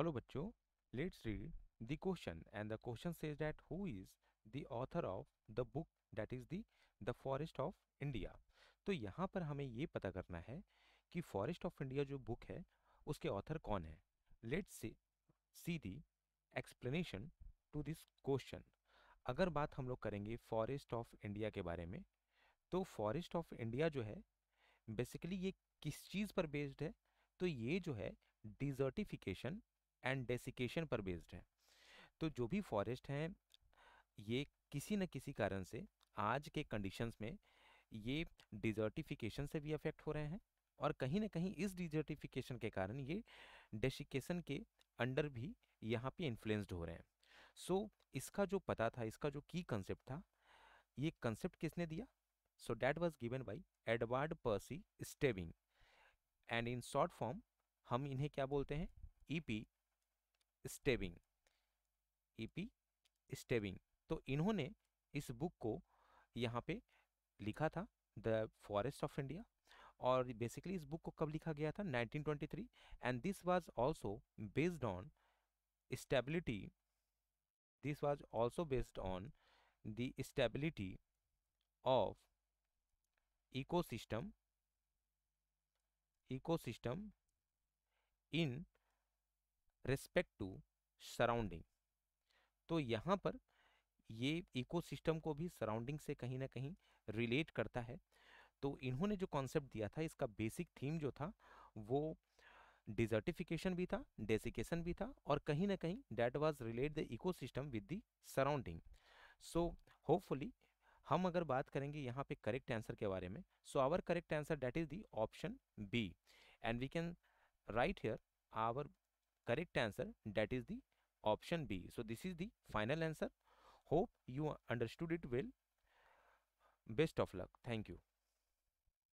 Hello बच्चों let's read the question and the question says that who is the author of the book that is the the forest of India तो यहाँ पर हमें ये पता करना है कि फॉरेस्ट ऑफ इंडिया जो बुक है उसके ऑथर कौन है let's see see the explanation to this question अगर बात हम लोग करेंगे फॉरेस्ट ऑफ इंडिया के बारे में तो फॉरेस्ट ऑफ इंडिया जो है बेसिकली ये किस चीज़ पर बेस्ड है तो ये जो है डिजर्टिफिकेशन एंड डेसिकेशन पर बेस्ड है तो जो भी फॉरेस्ट हैं ये किसी न किसी कारण से आज के कंडीशंस में ये डिजर्टिफिकेशन से भी अफेक्ट हो रहे हैं और कहीं ना कहीं इस डिजर्टिफिकेशन के कारण ये डेसिकेशन के अंडर भी यहाँ पे इन्फ्लुएंस्ड हो रहे हैं सो so, इसका जो पता था इसका जो की कंसेप्ट था ये कंसेप्ट किसने दिया so that was given by Edward Percy Stebbing and in short form हम इन्हें क्या बोलते हैं E e P Stebbing P e Stebbing तो इन्होंने इस बुक को यहाँ पे लिखा था द फॉरेस्ट ऑफ इंडिया और बेसिकली इस बुक को कब लिखा गया था 1923 and this was also based on stability this was also based on the stability of ecosystem ecosystem in respect to surrounding तो यहाँ पर ये इकोसिस्टम को भी सराउंडिंग से कहीं ना कहीं रिलेट करता है तो इन्होंने जो कॉन्सेप्ट दिया था इसका बेसिक थीम जो था वो डिजर्टिफिकेशन भी था डेसिकेशन भी था और कहीं ना कहीं that was relate the ecosystem with the surrounding so hopefully हम अगर बात करेंगे यहाँ पे करेक्ट आंसर के बारे में so our correct answer that is the option B and we can write here our correct answer that is the option B. So this is the final answer. Hope you understood it well. Best of luck. Thank you.